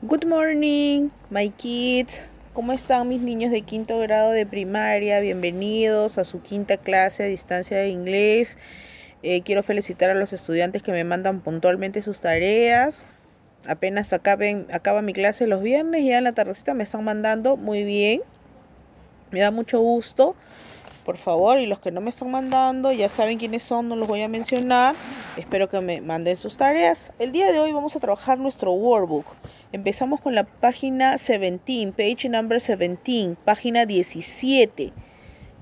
Good morning, my kids. ¿Cómo están mis niños de quinto grado de primaria? Bienvenidos a su quinta clase a distancia de inglés. Eh, quiero felicitar a los estudiantes que me mandan puntualmente sus tareas. Apenas acaben, acaba mi clase los viernes, ya en la tardecita me están mandando. Muy bien. Me da mucho gusto por favor. Y los que no me están mandando, ya saben quiénes son, no los voy a mencionar. Espero que me manden sus tareas. El día de hoy vamos a trabajar nuestro workbook. Empezamos con la página 17, page number 17, página 17.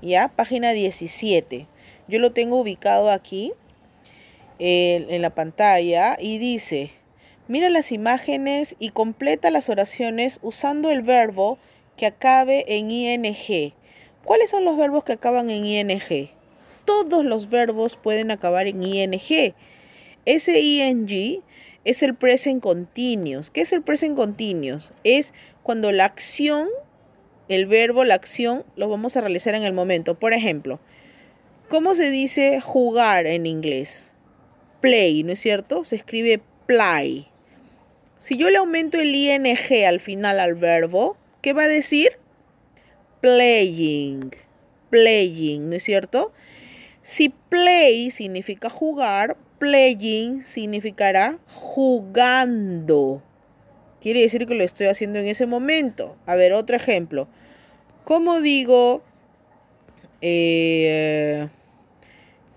¿Ya? Página 17. Yo lo tengo ubicado aquí en la pantalla y dice, mira las imágenes y completa las oraciones usando el verbo que acabe en ing ¿Cuáles son los verbos que acaban en ing? Todos los verbos pueden acabar en ing. Ese ing es el present continuous. ¿Qué es el present continuous? Es cuando la acción, el verbo, la acción, lo vamos a realizar en el momento. Por ejemplo, ¿cómo se dice jugar en inglés? Play, ¿no es cierto? Se escribe play. Si yo le aumento el ing al final al verbo, ¿qué va a decir? playing, playing, ¿no es cierto? Si play significa jugar, playing significará jugando. Quiere decir que lo estoy haciendo en ese momento. A ver, otro ejemplo. ¿Cómo digo eh,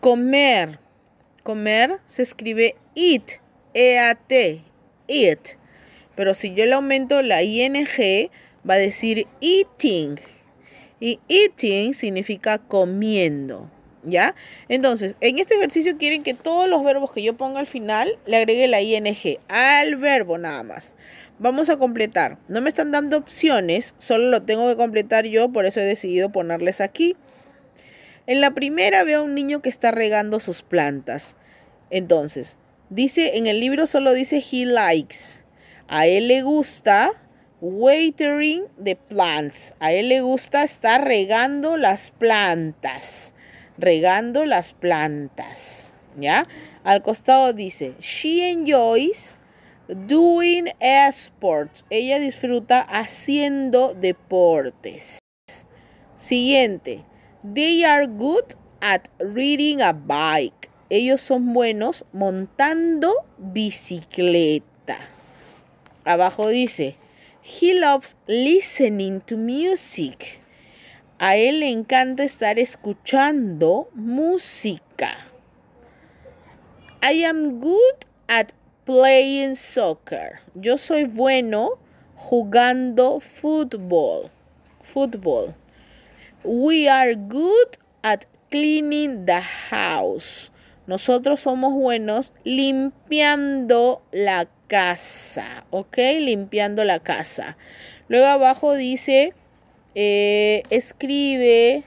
comer? Comer se escribe eat, E-A-T, eat. Pero si yo le aumento la ING, va a decir eating. Y eating significa comiendo. ¿Ya? Entonces, en este ejercicio quieren que todos los verbos que yo ponga al final le agregue la ing al verbo nada más. Vamos a completar. No me están dando opciones, solo lo tengo que completar yo, por eso he decidido ponerles aquí. En la primera veo a un niño que está regando sus plantas. Entonces, dice en el libro solo dice he likes. A él le gusta watering the plants. A él le gusta estar regando las plantas. Regando las plantas. ¿Ya? Al costado dice, she enjoys doing sports. Ella disfruta haciendo deportes. Siguiente, they are good at riding a bike. Ellos son buenos montando bicicleta. Abajo dice, He loves listening to music. A él le encanta estar escuchando música. I am good at playing soccer. Yo soy bueno jugando fútbol. Fútbol. We are good at cleaning the house. Nosotros somos buenos limpiando la casa, ¿ok? Limpiando la casa. Luego abajo dice, eh, escribe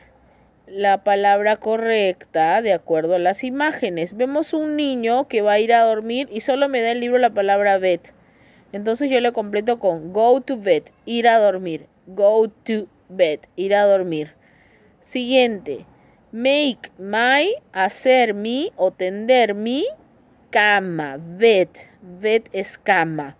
la palabra correcta de acuerdo a las imágenes. Vemos un niño que va a ir a dormir y solo me da el libro la palabra bed. Entonces yo le completo con go to bed, ir a dormir. Go to bed, ir a dormir. Siguiente. Make my, hacer mi o tender mi cama, bed, bed es cama.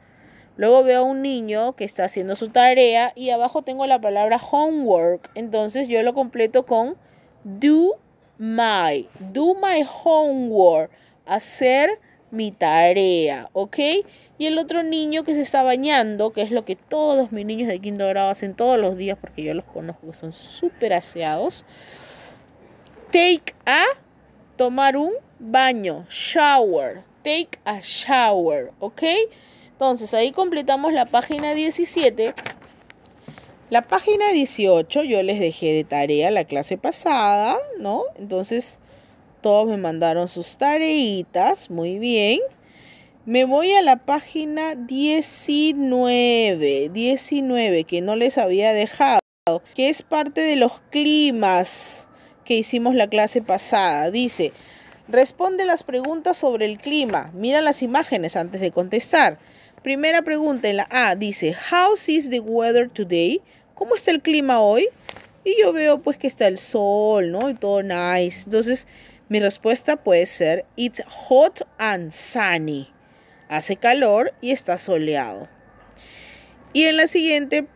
Luego veo a un niño que está haciendo su tarea y abajo tengo la palabra homework. Entonces yo lo completo con do my, do my homework, hacer mi tarea, ¿ok? Y el otro niño que se está bañando, que es lo que todos mis niños de quinto grado hacen todos los días porque yo los conozco que son súper aseados. Take a tomar un baño, shower, take a shower, ¿ok? Entonces ahí completamos la página 17. La página 18 yo les dejé de tarea la clase pasada, ¿no? Entonces todos me mandaron sus tareitas, muy bien. Me voy a la página 19, 19 que no les había dejado, que es parte de los climas hicimos la clase pasada. Dice, responde las preguntas sobre el clima. Mira las imágenes antes de contestar. Primera pregunta en la A dice, How is the weather today? ¿Cómo está el clima hoy? Y yo veo pues que está el sol, ¿no? Y todo nice. Entonces, mi respuesta puede ser, It's hot and sunny. Hace calor y está soleado. Y en la siguiente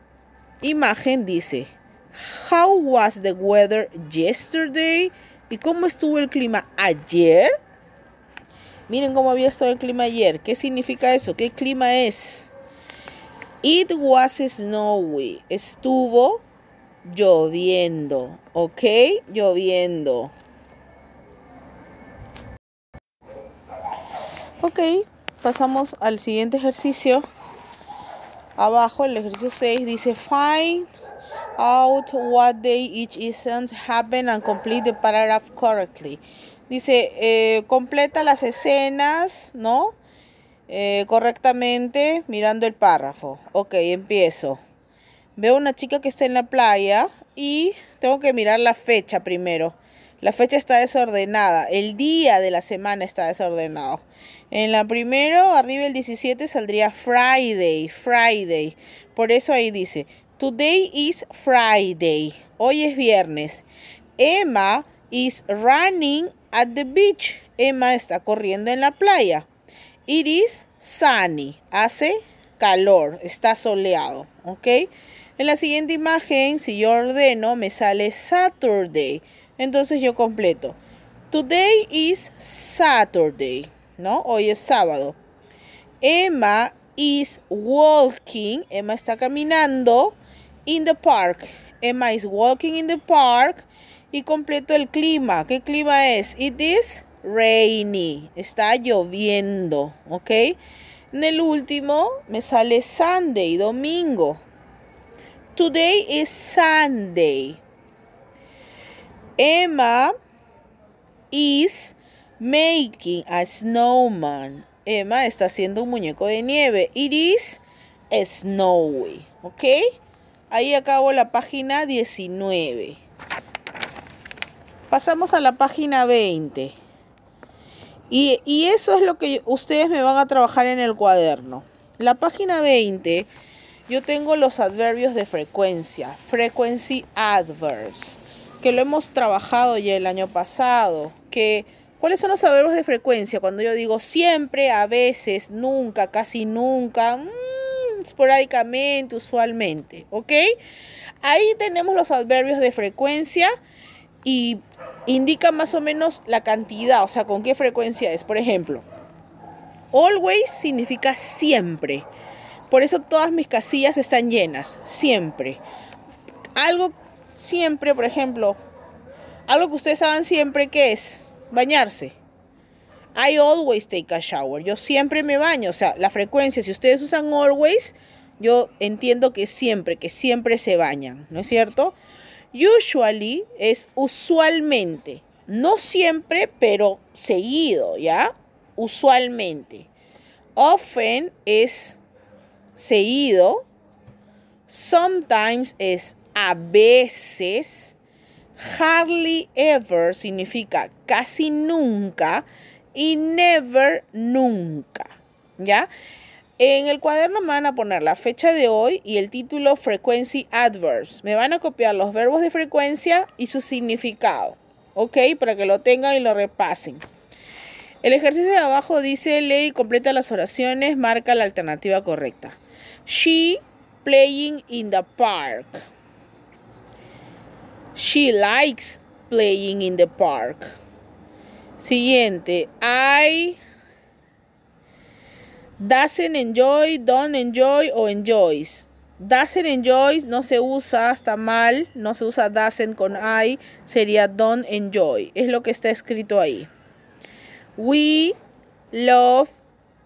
imagen dice, How was the weather yesterday? ¿Y cómo estuvo el clima ayer? Miren cómo había estado el clima ayer. ¿Qué significa eso? ¿Qué clima es? It was snowy. Estuvo lloviendo. ¿Ok? Lloviendo. Ok, pasamos al siguiente ejercicio. Abajo el ejercicio 6 dice find out what day each isn't happen and complete the paragraph correctly. Dice, eh, completa las escenas, ¿no? Eh, correctamente mirando el párrafo. Ok, empiezo. Veo una chica que está en la playa y tengo que mirar la fecha primero. La fecha está desordenada. El día de la semana está desordenado. En la primero, arriba el 17 saldría Friday. Friday. Por eso ahí dice, Today is Friday. Hoy es viernes. Emma is running at the beach. Emma está corriendo en la playa. It is sunny. Hace calor. Está soleado. ¿Ok? En la siguiente imagen, si yo ordeno, me sale Saturday. Entonces yo completo. Today is Saturday. ¿No? Hoy es sábado. Emma is walking. Emma está caminando in the park. Emma is walking in the park. Y completo el clima. ¿Qué clima es? It is rainy. Está lloviendo. ¿Ok? En el último me sale Sunday, domingo. Today is Sunday. Emma is making a snowman. Emma está haciendo un muñeco de nieve. It is snowy. ¿Ok? Ahí acabo la página 19. Pasamos a la página 20. Y, eso es lo que ustedes me van a trabajar en el cuaderno. La página 20 yo tengo los adverbios de frecuencia, frequency adverbs, que lo hemos trabajado ya el año pasado, que ¿cuáles son los adverbios de frecuencia? Cuando yo digo siempre, a veces, nunca, casi nunca, mm, esporádicamente, usualmente, ¿ok? Ahí tenemos los adverbios de frecuencia y indica más o menos la cantidad, o sea, con qué frecuencia es. Por ejemplo, always significa siempre. Por eso todas mis casillas están llenas, siempre. Algo siempre, por ejemplo, algo que ustedes saben siempre que es bañarse. I always take a shower. Yo siempre me baño. O sea, la frecuencia, si ustedes usan always, yo entiendo que siempre, que siempre se bañan, ¿no es cierto? Usually es usualmente. No siempre, pero seguido, ¿ya? Usualmente. Often es seguido. Sometimes es a veces. Hardly ever significa casi nunca y never nunca, ¿ya? En el cuaderno me van a poner la fecha de hoy y el título Frequency Adverbs. Me van a copiar los verbos de frecuencia y su significado, ¿ok? Para que lo tengan y lo repasen. El ejercicio de abajo dice, lee y completa las oraciones, marca la alternativa correcta. She playing in the park. She likes playing in the park. Siguiente. I doesn't enjoy, don't enjoy o enjoys. Doesn't enjoys no se usa, hasta mal. No se usa doesn't con I. Sería don't enjoy. Es lo que está escrito ahí. We love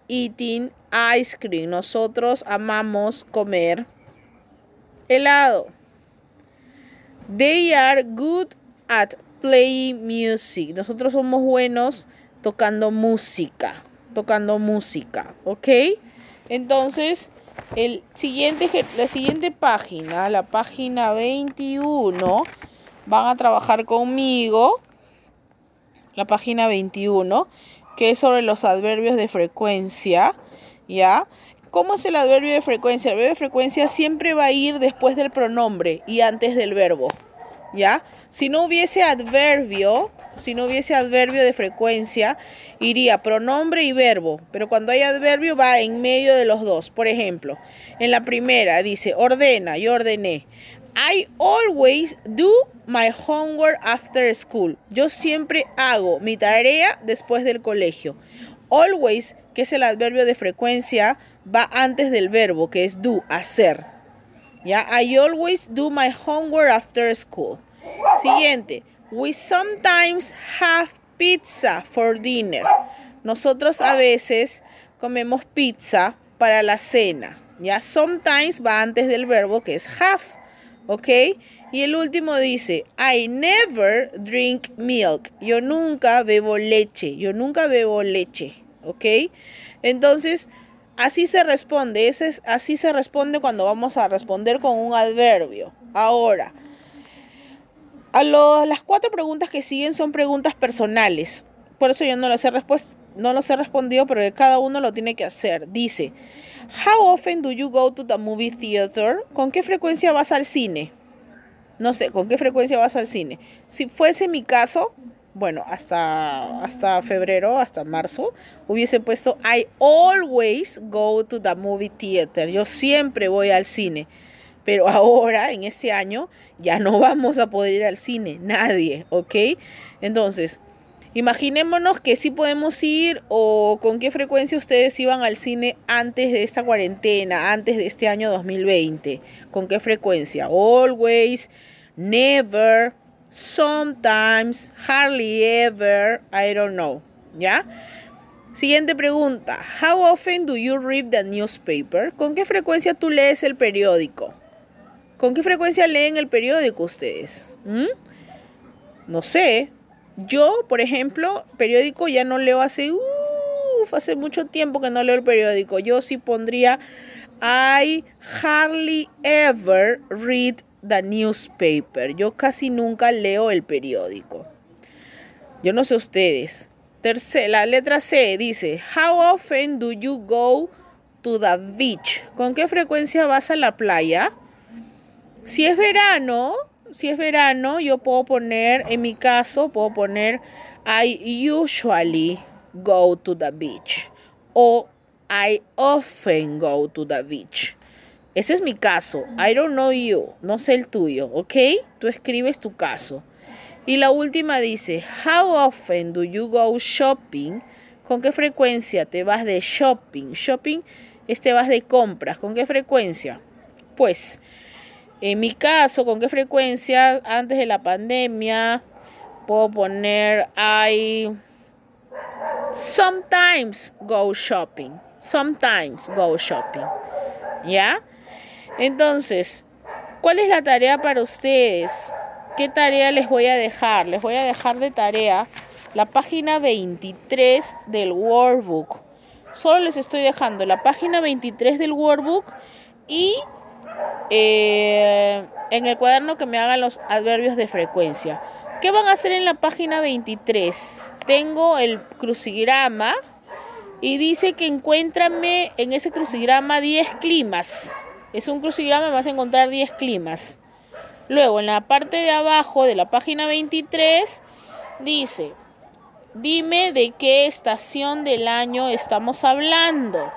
eating ice cream. Nosotros amamos comer helado. They are good at play music. Nosotros somos buenos tocando música. Tocando música, ¿ok? Entonces, el siguiente, la siguiente página, la página 21, van a trabajar conmigo. La página 21, que es sobre los adverbios de frecuencia, ¿ya? ¿Cómo es el adverbio de frecuencia? El adverbio de frecuencia siempre va a ir después del pronombre y antes del verbo. Si no hubiese adverbio, si no hubiese adverbio de frecuencia, iría pronombre y verbo, pero cuando hay adverbio va en medio de los dos. Por ejemplo, en la primera dice ordena, yo ordené. I always do my homework after school. Yo siempre hago mi tarea después del colegio. Always, que es el adverbio de frecuencia, va antes del verbo, que es do, hacer. Ya, I always do my homework after school. Siguiente. We sometimes have pizza for dinner. Nosotros a veces comemos pizza para la cena. Ya, sometimes va antes del verbo que es have. ¿Ok? Y el último dice, I never drink milk. Yo nunca bebo leche. Yo nunca bebo leche. ¿Ok? Entonces, Así se responde, ese es, así se responde cuando vamos a responder con un adverbio. Ahora, a las cuatro preguntas que siguen son preguntas personales. Por eso yo no las he, no los he respondido, pero cada uno lo tiene que hacer. Dice, How often do you go to the movie theater? ¿Con qué frecuencia vas al cine? No sé, ¿con qué frecuencia vas al cine? Si fuese mi caso, bueno, hasta, hasta febrero, hasta marzo, hubiese puesto I always go to the movie theater. Yo siempre voy al cine. Pero ahora, en este año, ya no vamos a poder ir al cine, nadie, ¿ok? Entonces, imaginémonos que sí podemos ir o con qué frecuencia ustedes iban al cine antes de esta cuarentena, antes de este año 2020. ¿Con qué frecuencia? Always, never, sometimes, hardly ever, I don't know. ¿Ya? Siguiente pregunta. How often do you read the newspaper? ¿Con qué frecuencia tú lees el periódico? ¿Con qué frecuencia leen el periódico ustedes? ¿Mm? No sé. Yo, por ejemplo, periódico ya no leo hace, hace mucho tiempo que no leo el periódico. Yo sí pondría I hardly ever read the newspaper. Yo casi nunca leo el periódico. Yo no sé ustedes. la letra C dice, How often do you go to the beach? ¿Con qué frecuencia vas a la playa? Si es verano, si es verano, yo puedo poner, en mi caso, puedo poner I usually go to the beach o I often go to the beach. Ese es mi caso. I don't know you. No sé el tuyo, ¿ok? Tú escribes tu caso. Y la última dice, How often do you go shopping? ¿Con qué frecuencia te vas de shopping? Shopping es te vas de compras. ¿Con qué frecuencia? Pues, en mi caso, ¿con qué frecuencia antes de la pandemia? Puedo poner, I sometimes go shopping. Sometimes go shopping. ¿Ya? Entonces, ¿cuál es la tarea para ustedes? ¿Qué tarea les voy a dejar? Les voy a dejar de tarea la página 23 del workbook. Solo les estoy dejando la página 23 del workbook y eh, en el cuaderno que me hagan los adverbios de frecuencia. ¿Qué van a hacer en la página 23? Tengo el crucigrama y dice que encuéntrame en ese crucigrama 10 climas. Es un crucigrama, vas a encontrar 10 climas. Luego, en la parte de abajo de la página 23, dice, dime de qué estación del año estamos hablando.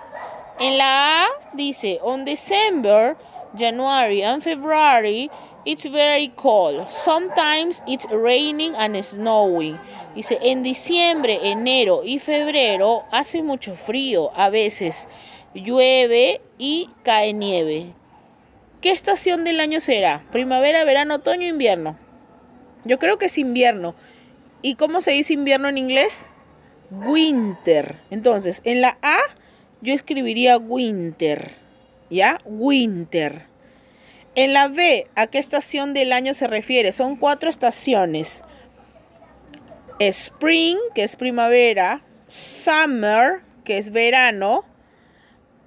En la A dice, on December, January and February, It's very cold. Sometimes it's raining and snowing. Dice, en diciembre, enero y febrero hace mucho frío. A veces llueve y cae nieve. ¿Qué estación del año será? ¿Primavera, verano, otoño, invierno? Yo creo que es invierno. ¿Y cómo se dice invierno en inglés? Winter. Entonces, en la A yo escribiría winter. ¿Ya? Winter. En la B, ¿a qué estación del año se refiere? Son cuatro estaciones. Spring, que es primavera. Summer, que es verano.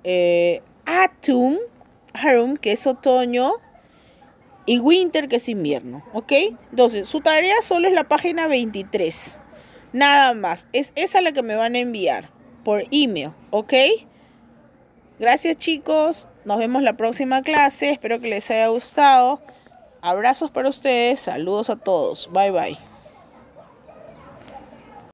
Eh, autumn, que es otoño. Y winter, que es invierno. ¿Ok? Entonces, su tarea solo es la página 23. Nada más. Es esa la que me van a enviar por email. ¿Ok? Gracias chicos. Nos vemos la próxima clase. Espero que les haya gustado. Abrazos para ustedes. Saludos a todos. Bye bye.